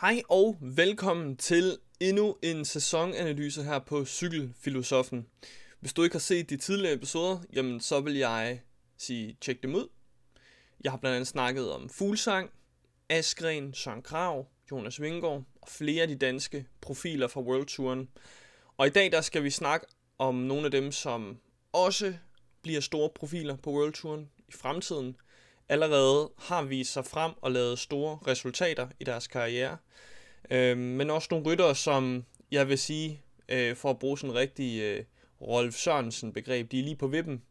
Hej og velkommen til endnu en sæsonanalyse her på Cykelfilosofen. Hvis du ikke har set de tidligere episoder, jamen så vil jeg sige, tjek dem ud. Jeg har blandt andet snakket om Fuglsang, Askren, Søren Krav, Jonas Vingård og flere af de danske profiler fra World Touren. Og i dag der skal vi snakke om nogle af dem, som også bliver store profiler på World Touren i fremtiden, allerede har vist sig frem og lavet store resultater i deres karriere. Øh, men også nogle ryttere, som jeg vil sige, øh, for at bruge sådan en rigtig øh, Rolf Sørensen-begreb, de er lige på vippen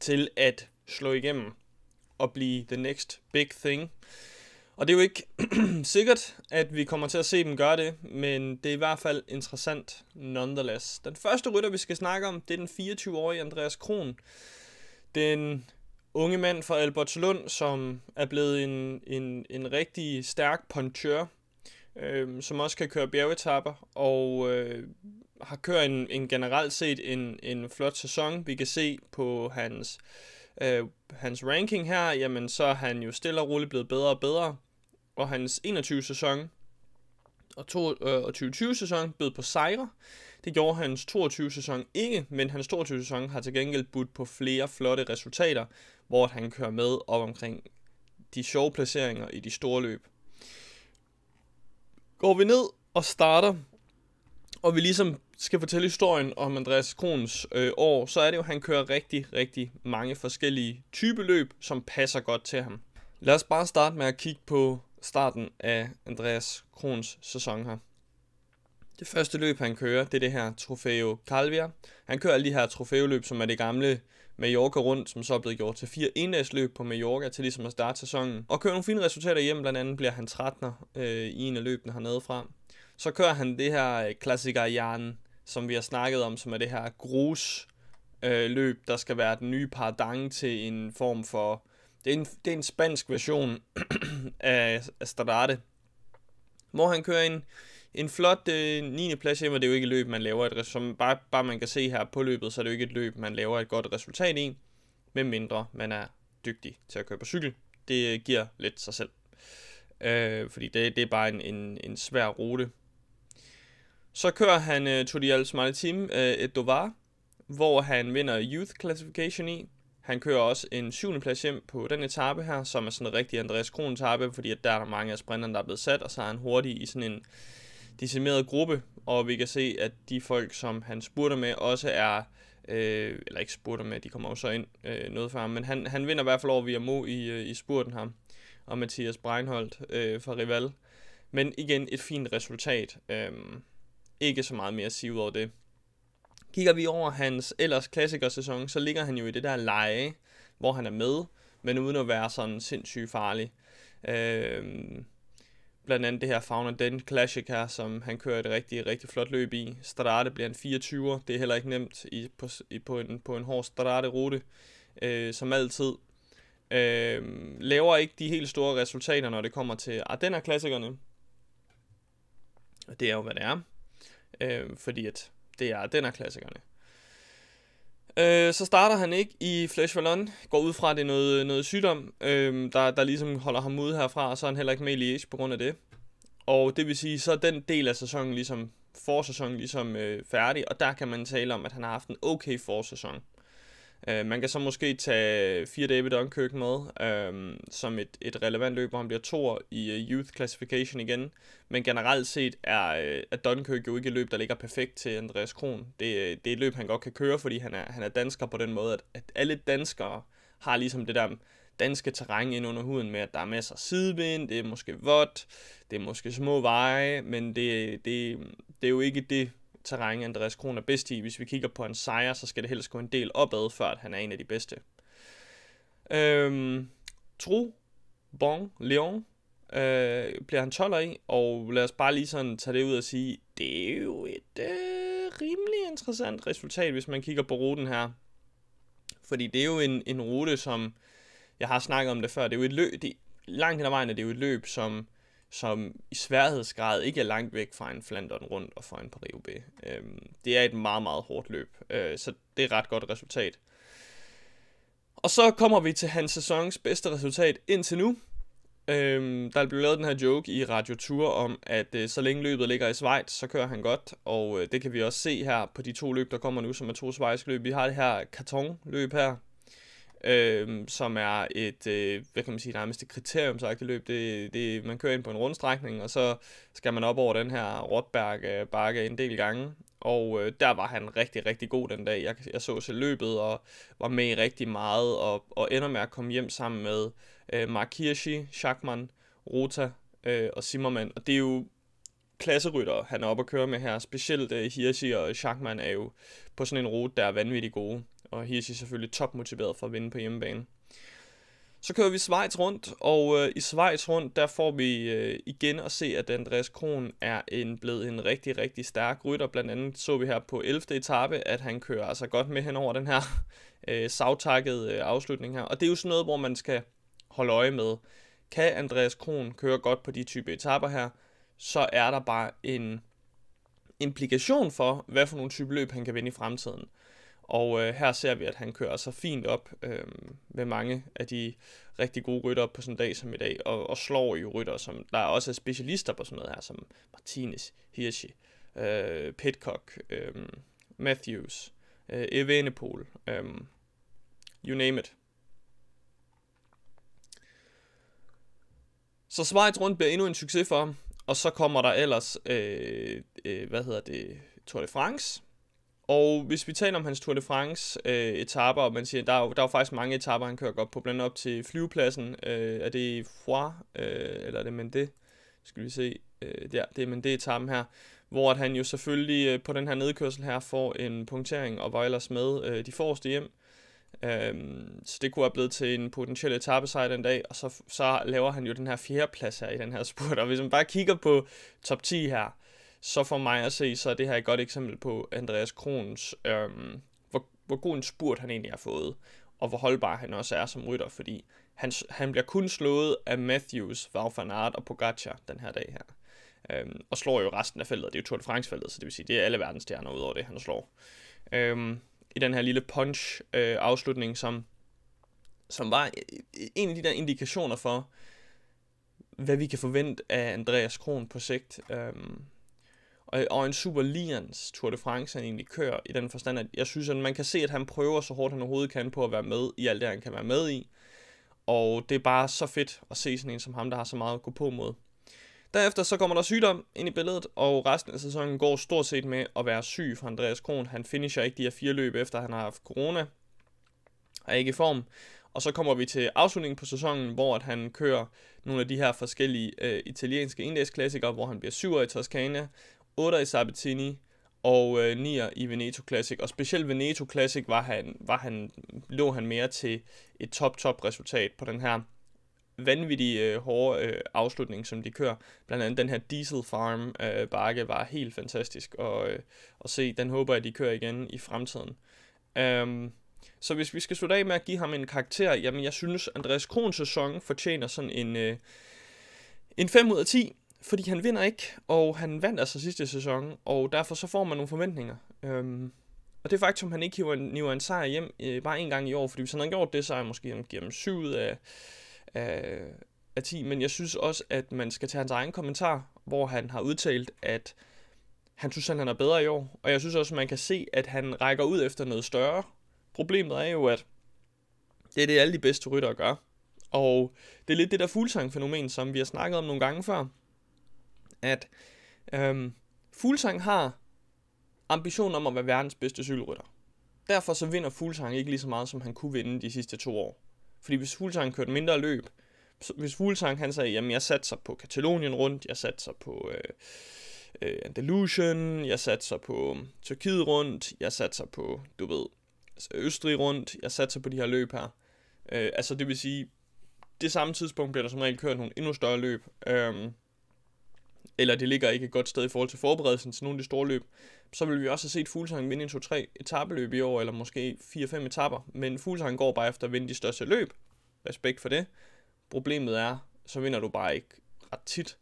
til at slå igennem og blive the next big thing. Og det er jo ikke sikkert, at vi kommer til at se dem gøre det, men det er i hvert fald interessant nonetheless. Den første rytter, vi skal snakke om, det er den 24-årige Andreas Kron. Den unge mand fra Albertslund, som er blevet en, en, en rigtig stærk pontør, øh, som også kan køre bjergetapper, og øh, har kørt en, en generelt set en, en flot sæson. Vi kan se på hans, øh, hans ranking her, jamen så er han jo stille og roligt blevet bedre og bedre, og hans 21 sæson og 2020 øh, sæson bød på sejre, det gjorde hans 22-sæson ikke, men hans 22-sæson har til gengæld budt på flere flotte resultater, hvor han kører med op omkring de sjove placeringer i de store løb. Går vi ned og starter, og vi ligesom skal fortælle historien om Andreas Krons øh, år, så er det jo, at han kører rigtig, rigtig mange forskellige type løb, som passer godt til ham. Lad os bare starte med at kigge på starten af Andreas Krons sæson her. Det første løb, han kører, det er det her Trofeo Calvia. Han kører alle de her trofæoløb, som er det gamle Mallorca rundt, som så er blevet gjort til fire enedagsløb på Mallorca til ligesom at starte sæsonen. Og kører nogle fine resultater hjem, blandt andet bliver han 13'er øh, i en af løbene hernede fra. Så kører han det her klassiker øh, Jan, som vi har snakket om, som er det her grus øh, løb, der skal være den nye paradange til en form for... Det er en, det er en spansk version af, af Stradate, hvor han kører en en flot øh, 9. plads hjem, og det er jo ikke et løb, man laver et som bare, bare man kan se her på løbet, så er det jo ikke et løb, man laver et godt resultat i, mindre man er dygtig til at køre på cykel. Det øh, giver lidt sig selv. Øh, fordi det, det er bare en, en, en svær rute. Så kører han øh, Tour de Alsmaritime øh, et Dovar, hvor han vinder Youth Classification i. Han kører også en 7. plads hjem på den etape her, som er sådan en rigtig Andreas Kron etape, fordi at der er der mange af sprinterne, der er blevet sat, og så er han hurtig i sådan en decimeret gruppe, og vi kan se, at de folk, som han spurgte med, også er, øh, eller ikke spurgte med, de kommer jo så ind øh, noget for ham, men han, han vinder i hvert fald over Viamo i, øh, i spurten ham, og Mathias Breinholt øh, fra Rival. Men igen, et fint resultat. Øh, ikke så meget mere at sige ud over det. Kigger vi over hans ellers klassikersæson, så ligger han jo i det der leje, hvor han er med, men uden at være sådan sindssygt farlig. Øh, Blandt andet det her Fauna Den Classic her, som han kører et rigtig, rigtig flot løb i. Strade bliver en 24, Det er heller ikke nemt i, på, i, på, en, på en hård Strade-rute, øh, som altid. Øh, laver ikke de helt store resultater, når det kommer til Ardenner-klassikerne. Og det er jo, hvad det er. Øh, fordi at det er Ardenner-klassikerne. Øh, så starter han ikke i Flash Vallon, går ud fra, at det er noget, noget sygdom, øh, der, der ligesom holder ham ude herfra, og så er han heller ikke med i Liège på grund af det. Og det vil sige, så er den del af sæsonen ligesom, forsæsonen ligesom øh, færdig, og der kan man tale om, at han har haft en okay forsæson. Øh, man kan så måske tage 4 David Dunkirk med, øh, som et, et relevant løb, hvor han bliver toer i uh, Youth Classification igen. Men generelt set er, øh, er Dunkirk jo ikke et løb, der ligger perfekt til Andreas Kron. Det, øh, det er et løb, han godt kan køre, fordi han er, han er dansker på den måde, at, at alle danskere har ligesom det der danske terræn ind under huden med, at der er masser af sidevind, det er måske vådt, det er måske små veje, men det, det, det er jo ikke det terræn, Andreas Kron er bedst i. Hvis vi kigger på en sejr, så skal det helst gå en del opad, før at han er en af de bedste. Øhm, Tro, Bon, Leon øh, bliver han 12'er i, og lad os bare lige sådan tage det ud og sige, det er jo et øh, rimelig interessant resultat, hvis man kigger på ruten her. Fordi det er jo en, en rute, som jeg har snakket om det før, det er jo et løb, det, langt hen ad vejen er det jo et løb, som som i sværhedsgrad ikke er langt væk fra en Flandern rundt og fra en paris Øhm, det er et meget, meget hårdt løb, øh, så det er et ret godt resultat. Og så kommer vi til hans sæsons bedste resultat indtil nu. Øhm, der blev lavet den her joke i Radio Tour om, at øh, så længe løbet ligger i Schweiz, så kører han godt. Og øh, det kan vi også se her på de to løb, der kommer nu, som er to svejske løb. Vi har det her kartonløb her, øh, som er et, øh, hvad kan man sige, nærmest et kriteriumsagtigt løb. Det, det, man kører ind på en rundstrækning, og så skal man op over den her Rotberg øh, bakke en del gange, og øh, der var han rigtig, rigtig god den dag. Jeg, jeg så til løbet og var med i rigtig meget, og, og ender med at komme hjem sammen med øh, Mark Hirschi, Schachmann, Rota øh, og Zimmermann, og det er jo klasserytter, han er oppe at køre med her. Specielt øh, Hirschi og Schachmann er jo på sådan en rute, der er vanvittigt gode og Hirschi selvfølgelig topmotiveret for at vinde på hjemmebane. Så kører vi Schweiz rundt, og øh, i Schweiz rundt, der får vi øh, igen at se, at Andreas Kron er en, blevet en rigtig, rigtig stærk rytter. Blandt andet så vi her på 11. etape, at han kører altså godt med hen over den her øh, savtakkede øh, afslutning her. Og det er jo sådan noget, hvor man skal holde øje med. Kan Andreas Kron køre godt på de type etaper her, så er der bare en implikation for, hvad for nogle type løb han kan vinde i fremtiden. Og øh, her ser vi, at han kører sig fint op øh, med mange af de rigtig gode rytter på sådan en dag som i dag, og, og slår jo rytter, som der er også er specialister på sådan noget her, som Martinez, Hirschi, øh, Pitcock, øh, Matthews, øh, Evenepoel, øh, you name it. Så Schweiz rundt bliver endnu en succes for ham, og så kommer der ellers, øh, øh, hvad hedder det, Tour de France, og hvis vi taler om hans Tour de France øh, etaper, og man siger, der er, der er faktisk mange etaper, han kører godt på, blandt op til flyvepladsen. Øh, er det Foix, øh, eller er det Mende? Skal vi se. Øh, ja, det er Mende etappen her, hvor at han jo selvfølgelig øh, på den her nedkørsel her får en punktering og var ellers med øh, de forreste hjem. Øhm, så det kunne have blevet til en potentiel etappesejr den dag, og så, så laver han jo den her fjerdeplads her i den her spurt. Og hvis man bare kigger på top 10 her, så for mig at se, så er det her et godt eksempel på Andreas Krons, øhm, hvor, hvor god en spurt han egentlig har fået, og hvor holdbar han også er som rytter, fordi han, han bliver kun slået af Matthews, Wout og Pogacar den her dag her. Øhm, og slår jo resten af feltet, det er jo Tour de France-feltet, så det vil sige, det er alle verdensstjerner ud over det, han slår. Øhm, I den her lille punch-afslutning, øh, som, som var e, e, en af de der indikationer for, hvad vi kan forvente af Andreas Kron på sigt. Øhm, og, og en Lians Tour de France, han egentlig kører, i den forstand, at jeg synes, at man kan se, at han prøver så hårdt, han overhovedet kan på at være med i alt det, han kan være med i. Og det er bare så fedt at se sådan en som ham, der har så meget at gå på mod. Derefter så kommer der sygdom ind i billedet, og resten af sæsonen går stort set med at være syg for Andreas Kron. Han finisher ikke de her fire løb, efter han har haft corona, og ikke i form. Og så kommer vi til afslutningen på sæsonen, hvor at han kører nogle af de her forskellige øh, italienske indlægsklassikere, hvor han bliver syver i Toscana, 8'er i Sabatini og øh, i Veneto Classic. Og specielt Veneto Classic var han, var han, lå han mere til et top-top resultat på den her vanvittige øh, hårde øh, afslutning, som de kører. Blandt andet den her Diesel Farm øh, bakke var helt fantastisk at, øh, at se. Den håber jeg, de kører igen i fremtiden. Um, så hvis vi skal slutte af med at give ham en karakter, jamen jeg synes, Andreas Kron sæson fortjener sådan en, øh, en 5 ud af 10 fordi han vinder ikke, og han vandt altså sidste sæson, og derfor så får man nogle forventninger. Øhm, og det er faktisk, at han ikke hiver en, hiver en sejr hjem øh, bare en gang i år, fordi hvis han havde gjort det, så er jeg måske han giver ham 7 ud af, af, af 10, men jeg synes også, at man skal tage hans egen kommentar, hvor han har udtalt, at han synes, at han er bedre i år, og jeg synes også, at man kan se, at han rækker ud efter noget større. Problemet er jo, at det er det, alle de bedste ryttere gør. Og det er lidt det der fuglsang-fænomen, som vi har snakket om nogle gange før at øhm, Fuglsang har ambition om at være verdens bedste cykelrytter. Derfor så vinder Fuglsang ikke lige så meget, som han kunne vinde de sidste to år. Fordi hvis Fuglsang kørte mindre løb, hvis Fuglsang han sagde, jamen jeg satser på Katalonien rundt, jeg satser på øh, øh, Andalusien, jeg satser på øhm, Tyrkiet rundt, jeg satser på, du ved, Østrig rundt, jeg satser på de her løb her. Øh, altså det vil sige, det samme tidspunkt bliver der som regel kørt nogle endnu større løb. Øh, eller det ligger ikke et godt sted i forhold til forberedelsen til nogle af de store løb, så vil vi også have set Fuglsang vinde en 2-3 etabeløb i år, eller måske 4-5 etapper, men Fuglsang går bare efter at vinde de største løb. Respekt for det. Problemet er, så vinder du bare ikke ret tit.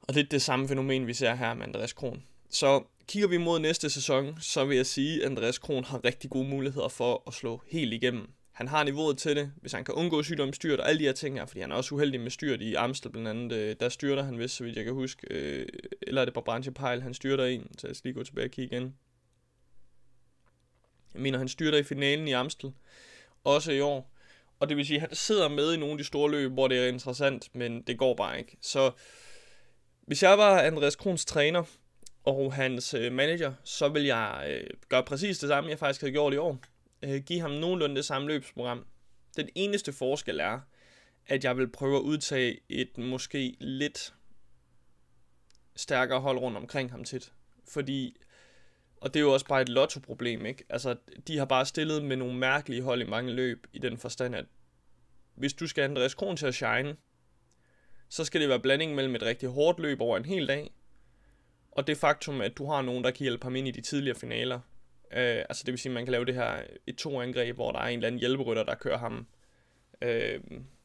Og lidt det samme fænomen, vi ser her med Andreas Kron. Så kigger vi mod næste sæson, så vil jeg sige, at Andreas Kron har rigtig gode muligheder for at slå helt igennem han har niveauet til det, hvis han kan undgå sygdomsstyrt og alle de her ting her, fordi han er også uheldig med styrt i Amstel blandt andet, øh, der styrter han vist, så vidt jeg kan huske, øh, eller er det Brabantje branchepejl, han styrter en, så jeg skal lige gå tilbage og kigge igen. Jeg mener, han styrter i finalen i Amstel, også i år, og det vil sige, at han sidder med i nogle af de store løb, hvor det er interessant, men det går bare ikke. Så hvis jeg var Andreas Krons træner og hans øh, manager, så vil jeg øh, gøre præcis det samme, jeg faktisk havde gjort i år øh, give ham nogenlunde det samme løbsprogram. Den eneste forskel er, at jeg vil prøve at udtage et måske lidt stærkere hold rundt omkring ham tit. Fordi, og det er jo også bare et lotto-problem, ikke? Altså, de har bare stillet med nogle mærkelige hold i mange løb, i den forstand, at hvis du skal have Andreas Kron til at shine, så skal det være blanding mellem et rigtig hårdt løb over en hel dag, og det faktum, at du har nogen, der kan hjælpe ham ind i de tidligere finaler, Øh, altså det vil sige, at man kan lave det her et to angreb, hvor der er en eller anden hjælperytter, der kører ham, øh,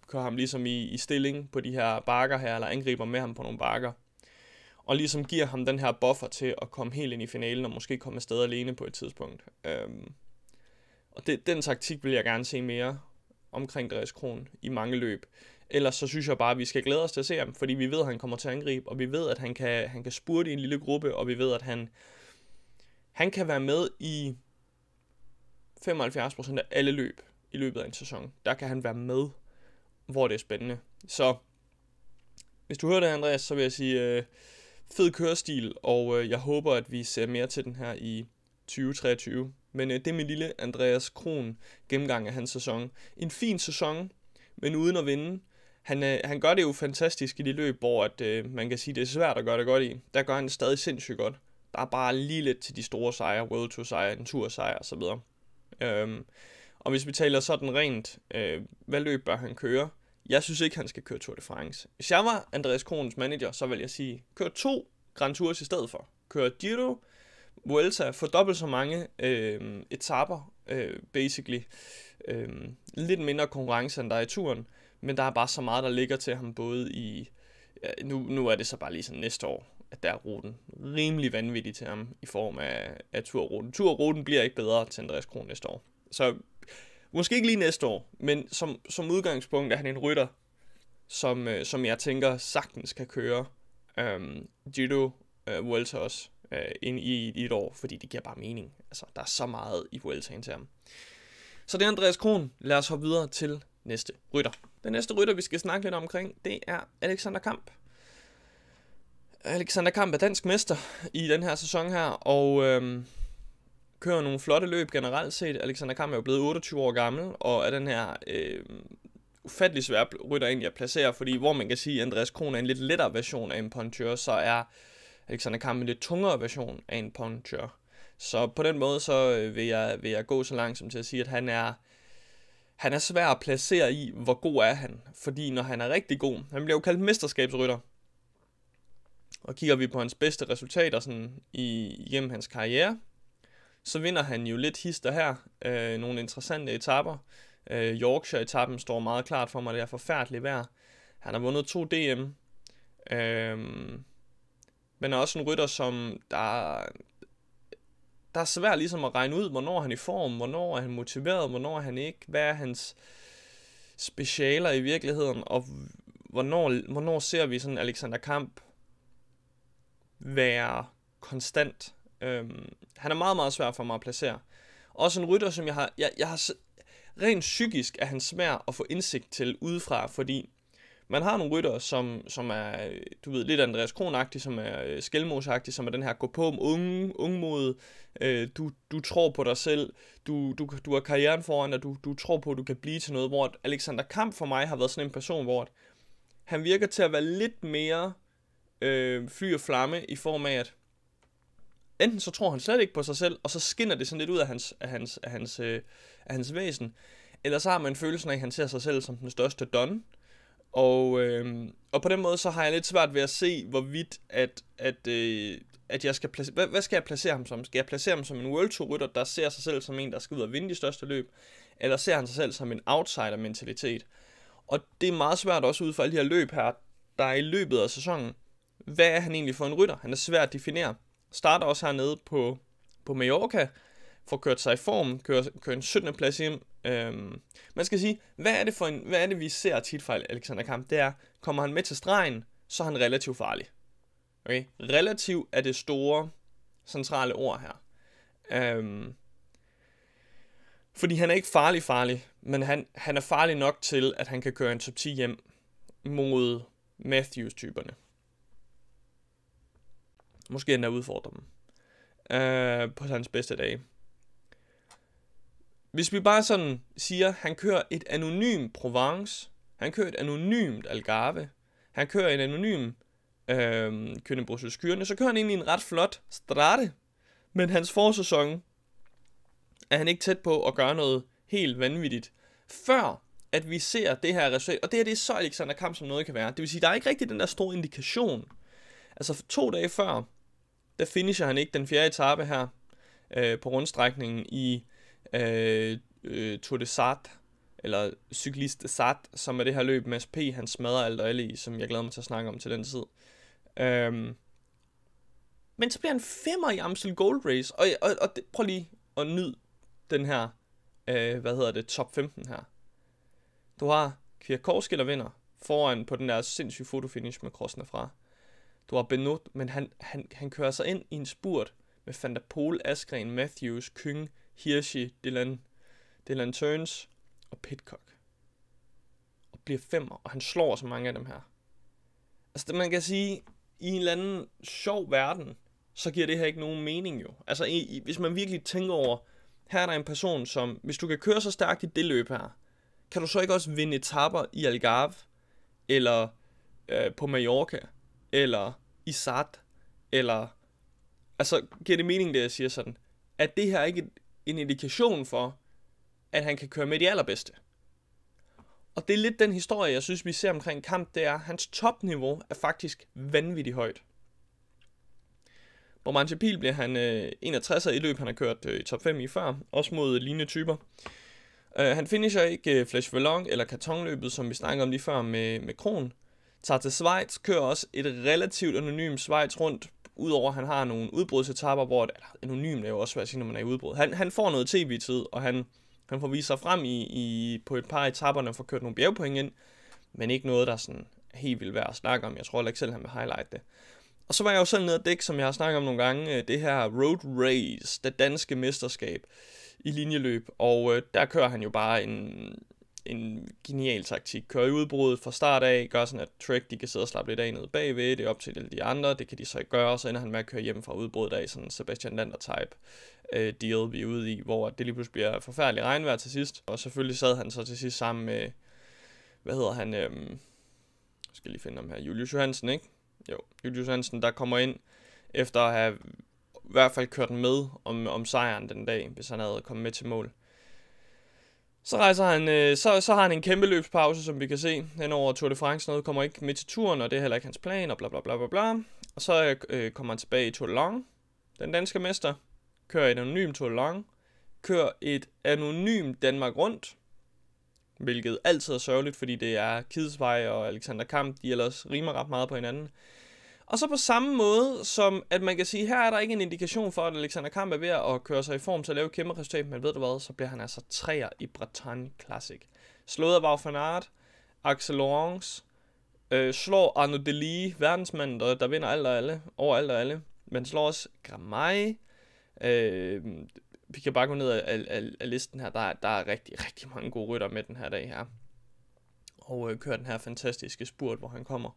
kører ham ligesom i, i stilling på de her bakker her, eller angriber med ham på nogle bakker. Og ligesom giver ham den her buffer til at komme helt ind i finalen, og måske komme afsted alene på et tidspunkt. Øh, og det, den taktik vil jeg gerne se mere omkring Dres Kron i mange løb. Ellers så synes jeg bare, at vi skal glæde os til at se ham, fordi vi ved, at han kommer til at angribe, og vi ved, at han kan, han kan spurte i en lille gruppe, og vi ved, at han han kan være med i 75% af alle løb i løbet af en sæson. Der kan han være med, hvor det er spændende. Så hvis du hører det, Andreas, så vil jeg sige øh, fed kørestil, og øh, jeg håber, at vi ser mere til den her i 2023. Men øh, det er min lille Andreas Kron gennemgang af hans sæson. En fin sæson, men uden at vinde. Han, øh, han gør det jo fantastisk i de løb, hvor at, øh, man kan sige, det er svært at gøre det godt i. Der gør han det stadig sindssygt godt. Der er bare lige lidt til de store sejre, World Tour sejre, en tur sejre osv. Øhm, og hvis vi taler sådan rent, øh, hvad løb bør han køre? Jeg synes ikke, han skal køre Tour de France. Hvis jeg var Andreas Kronens manager, så vil jeg sige, kør to Grand Tours i stedet for. Kør Giro, Vuelta, få dobbelt så mange øh, etapper, øh, basically. Øh, lidt mindre konkurrence, end der er i turen, men der er bare så meget, der ligger til ham, både i... Ja, nu, nu er det så bare lige sådan næste år, at der er ruten rimelig vanvittig til ham i form af, af turruten. Turruten bliver ikke bedre til Andreas Kron næste år. Så måske ikke lige næste år, men som, som udgangspunkt er han en rytter, som, øh, som jeg tænker sagtens kan køre øh, Giro øh, Vuelta også øh, ind i, i et år, fordi det giver bare mening. Altså, der er så meget i Vueltaen til ham. Så det er Andreas Kron. Lad os hoppe videre til næste rytter. Den næste rytter, vi skal snakke lidt omkring, det er Alexander Kamp. Alexander Kamp er dansk mester i den her sæson her, og øh, kører nogle flotte løb generelt set. Alexander Kamp er jo blevet 28 år gammel, og er den her øh, ufattelig svær rytter egentlig at placere, fordi hvor man kan sige, at Andreas Kron er en lidt lettere version af en ponchør, så er Alexander Kamp en lidt tungere version af en ponchør. Så på den måde, så øh, vil jeg, vil jeg gå så langt som til at sige, at han er, han er svær at placere i, hvor god er han. Fordi når han er rigtig god, han bliver jo kaldt mesterskabsrytter, og kigger vi på hans bedste resultater sådan i, igennem hans karriere, så vinder han jo lidt hister her. Øh, nogle interessante etapper. Øh, Yorkshire-etappen står meget klart for mig, det er forfærdeligt vejr. Han har vundet to DM. Øh, men er også en rytter, som der, der er svært ligesom at regne ud, hvornår han er i form, hvornår er han motiveret, hvornår er han ikke, hvad er hans specialer i virkeligheden, og hvornår, hvornår ser vi sådan Alexander Kamp være konstant. Øhm, han er meget, meget svær for mig at placere. Også en rytter, som jeg har, jeg, jeg har rent psykisk er han svær at få indsigt til udefra, fordi man har nogle rytter, som, som er, du ved, lidt Andreas kron som er øh, skelmos som er den her gå på om unge, mod, øh, du, du tror på dig selv, du, du, du har karrieren foran dig, du, du tror på, at du kan blive til noget, hvor Alexander Kamp for mig har været sådan en person, hvor han virker til at være lidt mere øh, fly og flamme i form af, at enten så tror han slet ikke på sig selv, og så skinner det sådan lidt ud af hans, af hans, af hans, øh, af hans væsen, eller så har man følelsen af, at han ser sig selv som den største don, og, øh, og på den måde, så har jeg lidt svært ved at se, hvorvidt at, at, øh, at jeg skal placere, hvad, hvad skal jeg placere ham som? Skal jeg placere ham som en World Tour rytter, der ser sig selv som en, der skal ud og vinde de største løb? Eller ser han sig selv som en outsider-mentalitet? Og det er meget svært også ud fra alle de her løb her, der er i løbet af sæsonen hvad er han egentlig for en rytter? Han er svær at definere. Starter også hernede på, på Mallorca, får kørt sig i form, kører, kører en 17. plads hjem. Øhm, man skal sige, hvad er, det for en, hvad er det, vi ser tit fra Alexander Kamp? Det er, kommer han med til stregen, så er han relativt farlig. Okay? Relativ er det store centrale ord her. Øhm, fordi han er ikke farlig farlig, men han, han er farlig nok til, at han kan køre en top 10 hjem mod Matthews-typerne. Måske endda udfordre dem. Uh, på hans bedste dage. Hvis vi bare sådan siger, han kører et anonymt Provence, han kører et anonymt Algarve, han kører en anonym øh, Kønnebrusels Kyrne, så kører han egentlig en ret flot strate, men hans forsæson er han ikke tæt på at gøre noget helt vanvittigt, før at vi ser det her resultat. Og det her det er så Alexander Kamp, som noget kan være. Det vil sige, der er ikke rigtig den der store indikation. Altså to dage før, der finisher han ikke den fjerde etape her øh, på rundstrækningen i øh, øh Tour de Sart, eller Cyklist de Sart, som er det her løb, Mads P. han smadrer alt og alle i, som jeg glæder mig til at snakke om til den tid. Øhm, men så bliver han femmer i Amstel Gold Race, og, og, og det, prøv lige at nyde den her, øh, hvad hedder det, top 15 her. Du har Kwiatkowski, der vinder foran på den der sindssyge fotofinish med krossen fra du har Benot, men han, han, han kører sig ind i en spurt med Van der Pol, Askren, Matthews, Kyng, Hirschi, Dylan, Dylan Turns og Pitcock. Og bliver femmer, og han slår så mange af dem her. Altså, man kan sige, i en eller anden sjov verden, så giver det her ikke nogen mening jo. Altså, i, i, hvis man virkelig tænker over, her er der en person, som, hvis du kan køre så stærkt i det løb her, kan du så ikke også vinde etapper i Algarve, eller øh, på Mallorca, eller Isat, eller... Altså, giver det mening, det jeg siger sådan? At det her ikke en indikation for, at han kan køre med de allerbedste? Og det er lidt den historie, jeg synes, vi ser omkring kamp, det er, hans topniveau er faktisk vanvittigt højt. Hvor Pil bliver han øh, 61 i løb, han har kørt øh, top 5 i før, også mod lignende typer. Øh, han finisher ikke øh, Flash Vallon eller kartonløbet, som vi snakkede om lige før med, med Kron, tager til Schweiz, kører også et relativt anonymt Schweiz rundt, udover at han har nogle udbrudsetapper, hvor det, anonymt, anonym er jo også, hvad jeg siger, når man er i udbrud. Han, han får noget tv-tid, og han, han får vist sig frem i, i, på et par af etaperne og får kørt nogle bjergpoint ind, men ikke noget, der sådan helt vil være at snakke om. Jeg tror ikke selv, han vil highlight det. Og så var jeg jo selv nede og dække, som jeg har snakket om nogle gange, øh, det her Road Race, det danske mesterskab i linjeløb, og øh, der kører han jo bare en en genial taktik. Kører i udbruddet fra start af, gør sådan, at Trek de kan sidde og slappe lidt af nede bagved, det er op til alle de andre, det kan de så ikke gøre, så ender han med at køre hjem fra udbruddet af, sådan Sebastian Lander-type øh, deal, vi er ude i, hvor det lige pludselig bliver forfærdeligt regnvejr til sidst, og selvfølgelig sad han så til sidst sammen med, hvad hedder han, øh, skal lige finde ham her, Julius Johansen, ikke? Jo, Julius Johansen, der kommer ind, efter at have i hvert fald kørt med om, om sejren den dag, hvis han havde kommet med til mål. Så rejser han, øh, så, så har han en kæmpe løbspause, som vi kan se, hen over Tour de France. Noget kommer ikke med til turen, og det er heller ikke hans plan, og bla bla bla bla bla. Og så øh, kommer han tilbage i Tour de Long. Den danske mester kører et anonymt Tour de Long. Kører et anonymt Danmark rundt. Hvilket altid er sørgeligt, fordi det er Kidsvej og Alexander Kamp, de ellers rimer ret meget på hinanden. Og så på samme måde, som at man kan sige, her er der ikke en indikation for, at Alexander Kamp er ved at køre sig i form til at lave et kæmpe resultat, men ved du hvad, så bliver han altså træer i Bretagne Classic. Slået af Wout van Aert, Axel Laurence, øh, slår Arnaud Delis, verdensmanden, der, der vinder alt og alle, over alt og alle, men slår også Gramai, øh, vi kan bare gå ned af, af, af listen her, der, der er rigtig, rigtig mange gode rytter med den her dag her. Og øh, kører den her fantastiske spurt, hvor han kommer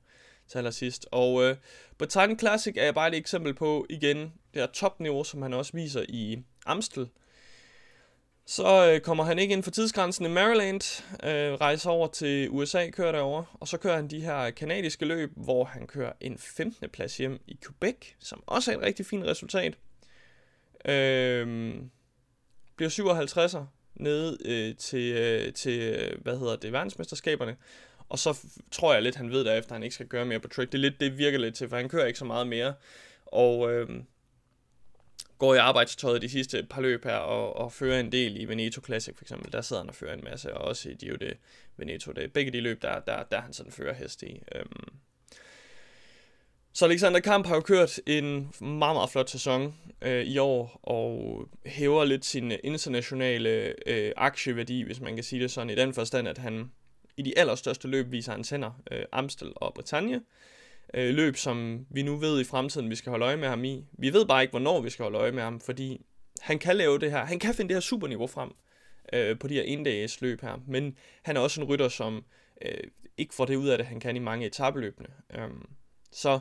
til allersidst. Og øh, Bretagne Classic er bare et eksempel på, igen, det her topniveau, som han også viser i Amstel. Så øh, kommer han ikke ind for tidsgrænsen i Maryland, øh, rejser over til USA, kører derover, og så kører han de her kanadiske løb, hvor han kører en 15. plads hjem i Quebec, som også er et rigtig fint resultat. Øh, bliver 57'er nede øh, til, øh, til, øh, hvad hedder det, verdensmesterskaberne, og så tror jeg lidt, han ved derefter, at han ikke skal gøre mere på track. Det, er lidt, det virker lidt til, for han kører ikke så meget mere. Og øh, går i arbejdstøjet de sidste par løb her og, og fører en del i Veneto Classic for eksempel. Der sidder han og fører en masse, og også i Gio de Veneto. Det. Begge de løb, der, der, der han sådan fører hest i. Øhm. Så Alexander Kamp har jo kørt en meget, meget flot sæson øh, i år, og hæver lidt sin internationale øh, aktieværdi, hvis man kan sige det sådan, i den forstand, at han i de allerstørste løb viser han sender øh, Amstel og Bretagne. Øh, løb, som vi nu ved i fremtiden, vi skal holde øje med ham i. Vi ved bare ikke, hvornår vi skal holde øje med ham, fordi han kan lave det her. Han kan finde det her superniveau frem øh, på de her inddages løb her. Men han er også en rytter, som øh, ikke får det ud af det, han kan i mange etabeløbene. Øh, så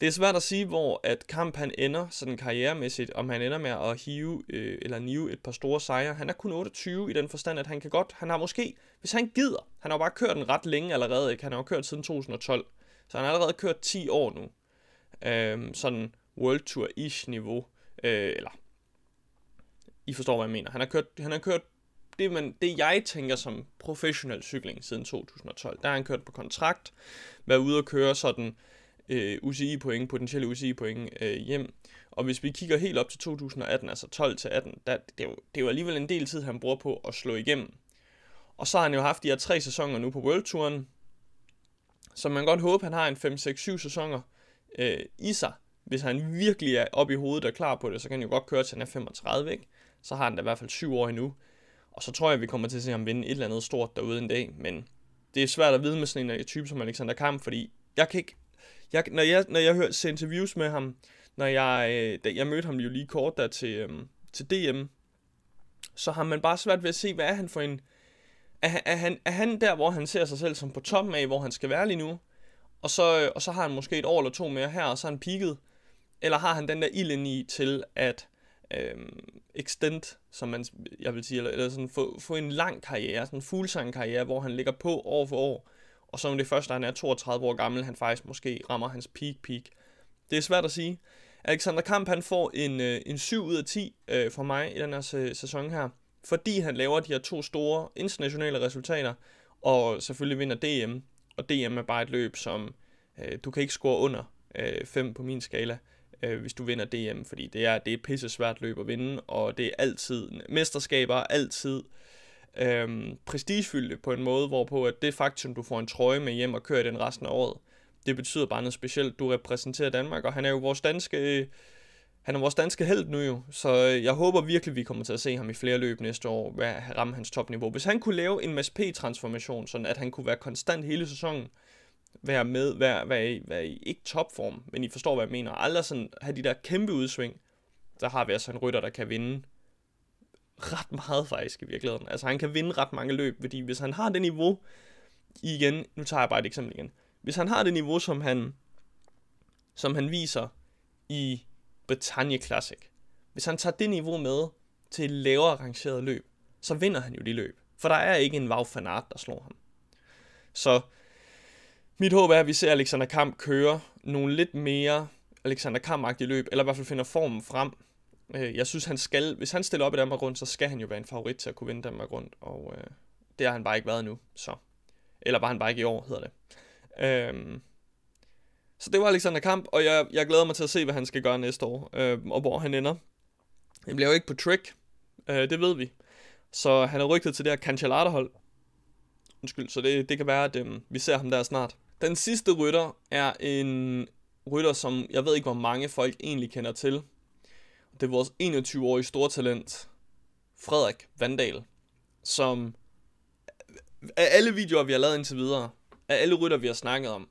det er svært at sige, hvor at kamp han ender sådan karrieremæssigt, om han ender med at hive øh, eller nive et par store sejre. Han er kun 28 i den forstand, at han kan godt, han har måske, hvis han gider, han har jo bare kørt den ret længe allerede, ikke? han har jo kørt siden 2012, så han har allerede kørt 10 år nu. Øh, sådan World Tour-ish niveau, øh, eller I forstår, hvad jeg mener. Han har kørt, han har kørt det, man, det jeg tænker som professionel cykling siden 2012. Der har han kørt på kontrakt, været ude og køre sådan øh, UCI-point, potentielle UCI-point øh, hjem. Og hvis vi kigger helt op til 2018, altså 12 til 18, der, det, er jo, det er jo alligevel en del tid, han bruger på at slå igennem. Og så har han jo haft de her tre sæsoner nu på World Touren, så man kan godt håbe, han har en 5-6-7 sæsoner øh, i sig. Hvis han virkelig er oppe i hovedet og klar på det, så kan han jo godt køre til han er 35, ikke? Så har han da i hvert fald 7 år endnu. Og så tror jeg, vi kommer til at se ham vinde et eller andet stort derude en dag, men det er svært at vide med sådan en øh, type som Alexander Kamp, fordi jeg kan ikke jeg, når, jeg, når jeg hører til interviews med ham, når jeg, øh, da jeg mødte ham jo lige kort der til, øh, til DM, så har man bare svært ved at se, hvad er han for en... Er, er, han, er han der, hvor han ser sig selv som på toppen af, hvor han skal være lige nu? Og så, øh, og så har han måske et år eller to mere her, og så er han peaked. Eller har han den der ild i til at øh, extend, som man, jeg vil sige, eller, eller sådan få, få en lang karriere, sådan en fuglsang karriere, hvor han ligger på år for år, og så er det første, han er 32 år gammel, han faktisk måske rammer hans peak-peak. Det er svært at sige. Alexander Kamp, han får en, øh, en 7 ud af 10 øh, for mig i den her sæson her, fordi han laver de her to store internationale resultater, og selvfølgelig vinder DM, og DM er bare et løb, som øh, du kan ikke score under øh, 5 på min skala, øh, hvis du vinder DM, fordi det er, det er et pisse svært løb at vinde, og det er altid, mesterskaber altid øh, øhm, prestigefyldte på en måde, hvorpå at det faktum, du får en trøje med hjem og kører den resten af året, det betyder bare noget specielt. Du repræsenterer Danmark, og han er jo vores danske, han er vores danske held nu jo, så øh, jeg håber virkelig, vi kommer til at se ham i flere løb næste år, hvad ramme hans topniveau. Hvis han kunne lave en Mads P-transformation, sådan at han kunne være konstant hele sæsonen, være med, være, være, i, være i ikke topform, men I forstår, hvad jeg mener, aldrig sådan have de der kæmpe udsving, der har vi altså en rytter, der kan vinde ret meget faktisk i virkeligheden. Altså han kan vinde ret mange løb, fordi hvis han har det niveau, igen, nu tager jeg bare et eksempel igen. Hvis han har det niveau, som han, som han viser i Bretagne Classic, hvis han tager det niveau med til et lavere arrangeret løb, så vinder han jo de løb. For der er ikke en Wout van Aert, der slår ham. Så mit håb er, at vi ser Alexander Kamp køre nogle lidt mere Alexander Kamp-agtige løb, eller i hvert fald finder formen frem, Øh, jeg synes, han skal, hvis han stiller op i Danmark rundt, så skal han jo være en favorit til at kunne vinde Danmark rundt, og øh, det har han bare ikke været nu, så. Eller var han bare ikke i år, hedder det. Øhm. så det var Alexander Kamp, og jeg, jeg glæder mig til at se, hvad han skal gøre næste år, øh, og hvor han ender. Det bliver jo ikke på trick, øh, det ved vi. Så han er rygtet til det her Cancellata-hold. Undskyld, så det, det kan være, at øh, vi ser ham der snart. Den sidste rytter er en rytter, som jeg ved ikke, hvor mange folk egentlig kender til det er vores 21-årige stortalent, talent, Frederik Vandal, som af alle videoer, vi har lavet indtil videre, af alle rytter, vi har snakket om,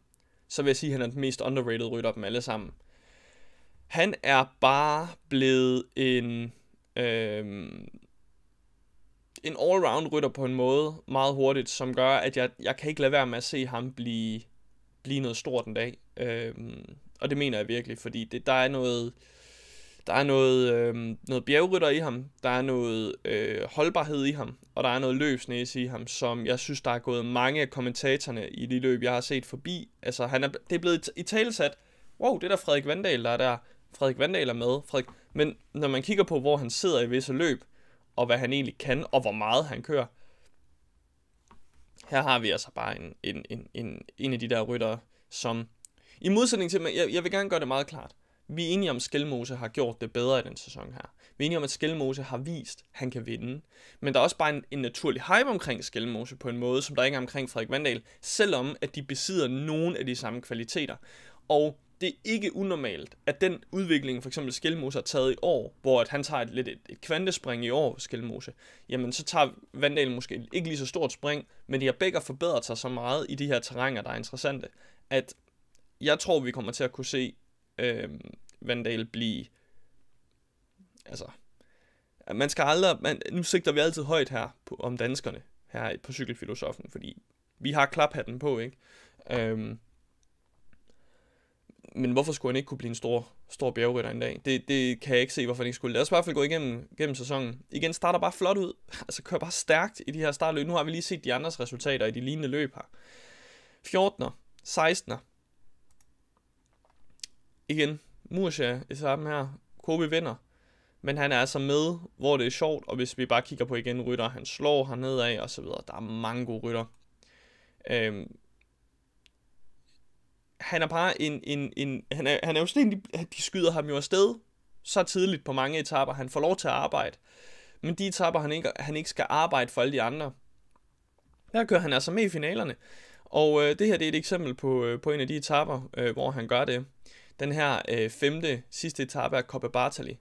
så vil jeg sige, at han er den mest underrated rytter af dem alle sammen. Han er bare blevet en, øh, en all-round rytter på en måde meget hurtigt, som gør, at jeg, jeg kan ikke lade være med at se ham blive, blive noget stort en dag. Øh, og det mener jeg virkelig, fordi det, der er noget... Øh, der er noget, øh, noget bjergrytter i ham, der er noget øh, holdbarhed i ham, og der er noget løbsnæs i ham, som jeg synes, der er gået mange af kommentatorerne i de løb, jeg har set forbi. Altså, han er, det er blevet i talesat, wow, det er der Frederik Vandal, der er der. Frederik Vandal er med. Frederik. Men når man kigger på, hvor han sidder i visse løb, og hvad han egentlig kan, og hvor meget han kører, her har vi altså bare en, en, en, en, en af de der ryttere, som i modsætning til, jeg, jeg vil gerne gøre det meget klart, vi er enige om, at Skelmose har gjort det bedre i den sæson her. Vi er enige om, at Skelmose har vist, at han kan vinde. Men der er også bare en, en naturlig hype omkring Skelmose på en måde, som der ikke er omkring Frederik Vandal, selvom at de besidder nogle af de samme kvaliteter. Og det er ikke unormalt, at den udvikling, for eksempel Skelmose har taget i år, hvor at han tager et, lidt et, et kvantespring i år, Skelmose, jamen så tager Vandal måske ikke lige så stort spring, men de har begge forbedret sig så meget i de her terrænger, der er interessante, at jeg tror, vi kommer til at kunne se øh, Vandal blive... Altså... Man skal aldrig... Man, nu sigter vi altid højt her på, om danskerne, her på cykelfilosofen, fordi vi har klaphatten på, ikke? Øhm, men hvorfor skulle han ikke kunne blive en stor, stor bjergrytter en dag? Det, det kan jeg ikke se, hvorfor han ikke skulle. Lad os i hvert fald gå igennem gennem sæsonen. Igen, starter bare flot ud. Altså kører bare stærkt i de her startløb. Nu har vi lige set de andres resultater i de lignende løb her. 14'er, 16'er, igen, Murcia i sammen her. Kobe vinder, men han er altså med, hvor det er sjovt, og hvis vi bare kigger på igen rytter, han slår hernede nedad og så videre. Der er mange gode rytter. Øhm, han er bare en, en, en han, er, han er jo sådan en, de, de skyder ham jo afsted så tidligt på mange etaper. Han får lov til at arbejde. Men de etaper, han ikke, han ikke skal arbejde for alle de andre, der kører han altså med i finalerne. Og øh, det her det er et eksempel på, øh, på en af de etaper, øh, hvor han gør det. Den her øh, femte, sidste etape af Coppa Bartali,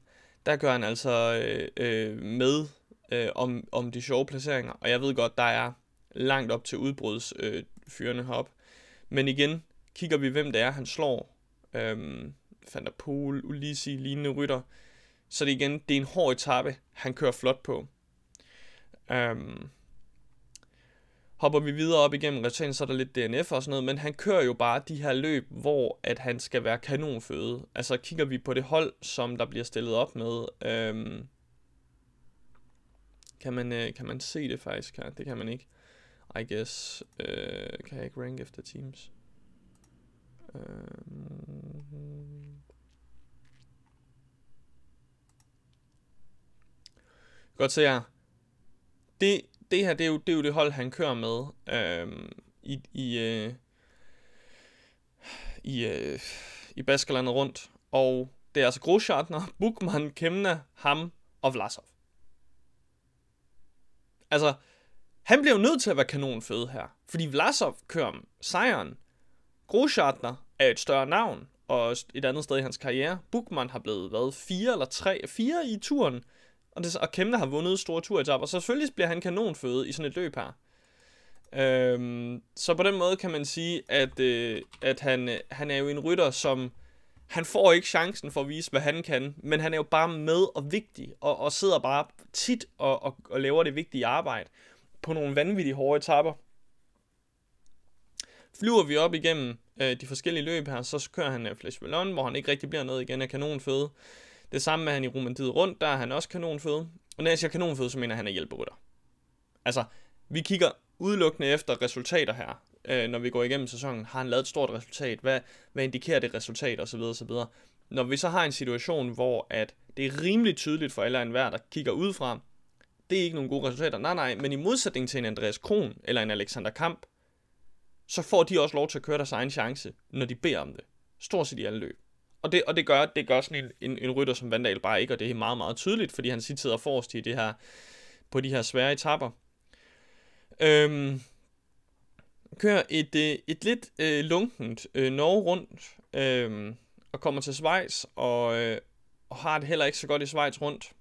der gør han altså øh, øh, med øh, om, om de sjove placeringer. Og jeg ved godt, der er langt op til udbrudsfyrene øh, fyrene heroppe. Men igen, kigger vi, hvem det er, han slår. Øh, Van der Poel, Ulisi, lignende rytter. Så det igen, det er en hård etape, han kører flot på. Øh, hopper vi videre op igennem resultatet, så er der lidt DNF og sådan noget, men han kører jo bare de her løb, hvor at han skal være kanonføde. Altså kigger vi på det hold, som der bliver stillet op med, øhm, kan, man, øh, kan man se det faktisk her? Det kan man ikke. I guess, øh, kan jeg ikke rank efter teams? Øhm. Godt se her. Det det her, det er jo det, er jo det hold, han kører med øh, i, i, øh, i, øh, i Baskerlandet rundt. Og det er altså Groschartner, Bukman, Kemna, ham og Vlasov. Altså, han bliver jo nødt til at være kanonføde her. Fordi Vlasov kører om sejren. Groschartner er et større navn, og et andet sted i hans karriere. Bukman har blevet været fire eller tre, fire i turen. Og, det, og Kemna har vundet store turetap, og selvfølgelig bliver han kanonføde i sådan et løb her. Øhm, så på den måde kan man sige, at, øh, at han, øh, han er jo en rytter, som han får ikke chancen for at vise, hvad han kan, men han er jo bare med og vigtig, og, og sidder bare tit og, og, og laver det vigtige arbejde på nogle vanvittige hårde etapper. Flyver vi op igennem øh, de forskellige løb her, så kører han øh, Flash Ballon, hvor han ikke rigtig bliver noget igen af kanonføde. Det samme med han i Romandiet rundt, der er han også kanonføde. Og når jeg siger kanonføde, så mener han er hjælperytter. Altså, vi kigger udelukkende efter resultater her, øh, når vi går igennem sæsonen. Har han lavet et stort resultat? Hvad, hvad indikerer det resultat? Og så videre, så videre. Når vi så har en situation, hvor at det er rimelig tydeligt for alle og enhver, der kigger udefra, det er ikke nogle gode resultater. Nej, nej, men i modsætning til en Andreas Kron eller en Alexander Kamp, så får de også lov til at køre deres egen chance, når de beder om det. Stort set i alle løb. Og det, og det gør, det gør sådan en, en, en rytter som Vandal bare ikke, og det er meget, meget tydeligt, fordi han sit sidder forrest i det her, på de her svære etapper. Øhm, kører et, øh, et lidt øh, lunkent øh, Norge rundt, øh, og kommer til Schweiz, og, øh, og har det heller ikke så godt i Schweiz rundt.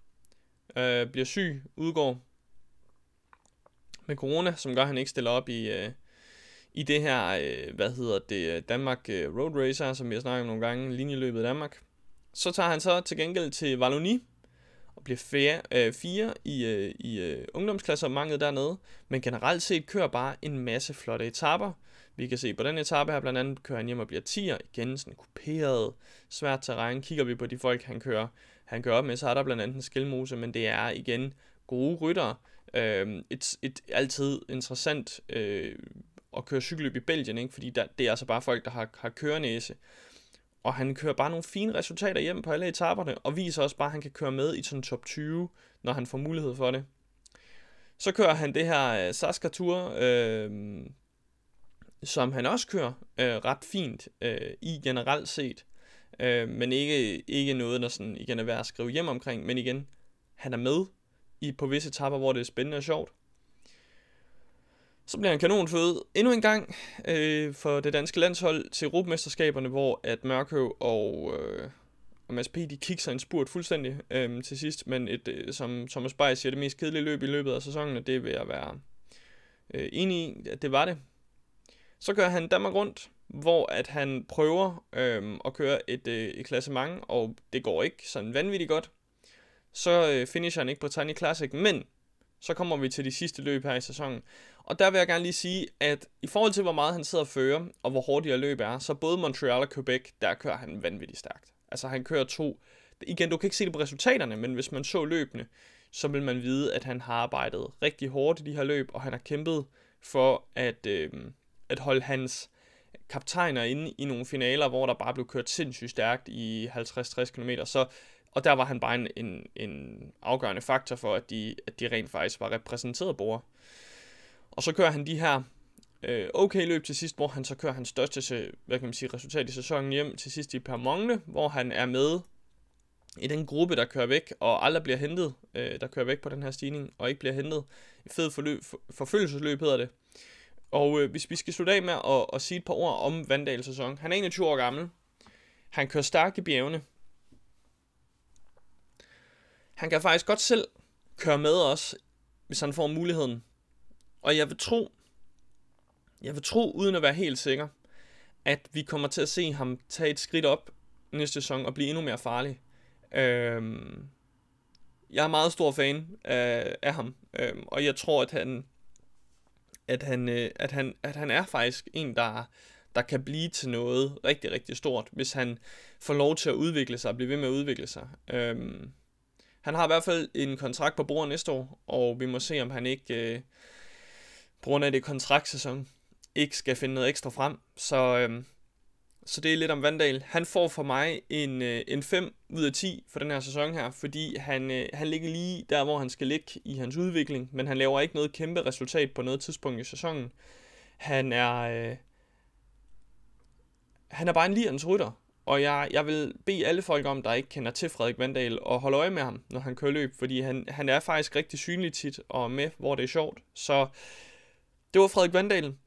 Øh, bliver syg, udgår med corona, som gør, at han ikke stiller op i, øh, i det her, øh, hvad hedder det, Danmark øh, Road Racer, som vi har snakket om nogle gange, linjeløbet i Danmark. Så tager han så til gengæld til Valoni og bliver fære, øh, fire i, øh, i øh, ungdomsklassemanget dernede, men generelt set kører bare en masse flotte etaper. Vi kan se på den etape her, blandt andet kører han hjem og bliver 10'er, igen sådan kuperet, svært terræn. Kigger vi på de folk, han kører, han kører op med, så er der blandt andet en skilmose, men det er igen gode rytter. Øh, et, et altid interessant øh, at køre cykelløb i Belgien, ikke? fordi der, det er altså bare folk, der har, har kørenæse. Og han kører bare nogle fine resultater hjem på alle etaperne, og viser også bare, at han kan køre med i sådan top 20, når han får mulighed for det. Så kører han det her øh, Saskatur, øh, som han også kører øh, ret fint øh, i generelt set. Øh, men ikke, ikke noget, der sådan igen er værd at skrive hjem omkring. Men igen, han er med i, på visse etaper, hvor det er spændende og sjovt. Så bliver han kanonføde endnu en gang øh, for det danske landshold til Europamesterskaberne, hvor at Mørkø og, øh, og Mads P. de kigger en spurt fuldstændig øh, til sidst, men et, øh, som Thomas Bay siger, det mest kedelige løb i løbet af sæsonen, og det vil jeg være øh, enig i, at det var det. Så gør han Danmark rundt, hvor at han prøver øh, at køre et, øh, et klassement, og det går ikke sådan vanvittigt godt. Så øh, finisher han ikke Britannia Classic, men så kommer vi til de sidste løb her i sæsonen, og der vil jeg gerne lige sige, at i forhold til, hvor meget han sidder og fører, og hvor de løb er, så både Montreal og Quebec, der kører han vanvittigt stærkt. Altså han kører to. Igen, du kan ikke se det på resultaterne, men hvis man så løbene, så vil man vide, at han har arbejdet rigtig hårdt i de her løb, og han har kæmpet for at, øh, at holde hans kaptajner inde i nogle finaler, hvor der bare blev kørt sindssygt stærkt i 50-60 km. Så, og der var han bare en, en, en afgørende faktor for, at de, at de rent faktisk var repræsenteret borger. Og så kører han de her øh, okay løb til sidst, hvor han så kører hans største hvad kan man sige, resultat i sæsonen hjem til sidst i Mongle, hvor han er med i den gruppe, der kører væk og aldrig bliver hentet, øh, der kører væk på den her stigning og ikke bliver hentet. I fed forløb, for, forfølgelsesløb hedder det. Og øh, hvis vi skal slutte af med at, at sige et par ord om Vandals sæson. Han er 21 år gammel. Han kører stærkt i bjergene. Han kan faktisk godt selv køre med os, hvis han får muligheden. Og jeg vil tro, jeg vil tro, uden at være helt sikker, at vi kommer til at se ham tage et skridt op næste sæson og blive endnu mere farlig. Øhm, jeg er meget stor fan af, af ham, øhm, og jeg tror, at han, at han, øh, at han, at han er faktisk en, der, der kan blive til noget rigtig, rigtig stort, hvis han får lov til at udvikle sig og blive ved med at udvikle sig. Øhm, han har i hvert fald en kontrakt på bordet næste år, og vi må se, om han ikke... Øh, på grund af det kontraktsæson, ikke skal finde noget ekstra frem. Så, øhm, så det er lidt om Vandal. Han får for mig en, øh, en 5 ud af 10 for den her sæson her, fordi han, øh, han ligger lige der, hvor han skal ligge i hans udvikling, men han laver ikke noget kæmpe resultat på noget tidspunkt i sæsonen. Han er... Øh, han er bare en lirens rytter, og jeg, jeg vil bede alle folk om, der ikke kender til Frederik Vandal, at holde øje med ham, når han kører løb, fordi han, han er faktisk rigtig synlig tit og med, hvor det er sjovt. Så det var Frederik Vandalen.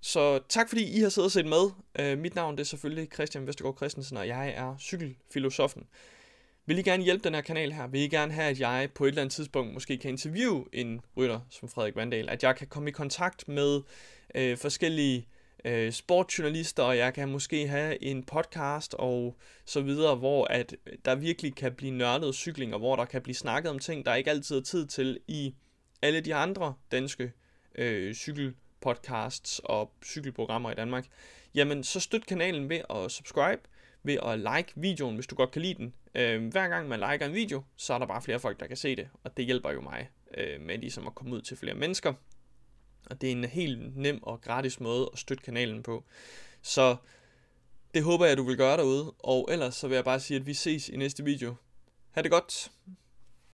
Så tak fordi I har siddet og set med. Øh, mit navn det er selvfølgelig Christian Vestergaard Christensen, og jeg er cykelfilosofen. Vil I gerne hjælpe den her kanal her? Vil I gerne have, at jeg på et eller andet tidspunkt måske kan interviewe en rytter som Frederik Vandal? At jeg kan komme i kontakt med øh, forskellige øh, sportsjournalister, og jeg kan måske have en podcast og så videre, hvor at der virkelig kan blive nørdet cykling, og hvor der kan blive snakket om ting, der ikke altid er tid til i alle de andre danske øh, cykelpodcasts og cykelprogrammer i Danmark, jamen så støt kanalen ved at subscribe, ved at like videoen, hvis du godt kan lide den. Øh, hver gang man liker en video, så er der bare flere folk, der kan se det, og det hjælper jo mig øh, med ligesom at komme ud til flere mennesker. Og det er en helt nem og gratis måde at støtte kanalen på. Så det håber jeg, du vil gøre derude, og ellers så vil jeg bare sige, at vi ses i næste video. Ha' det godt!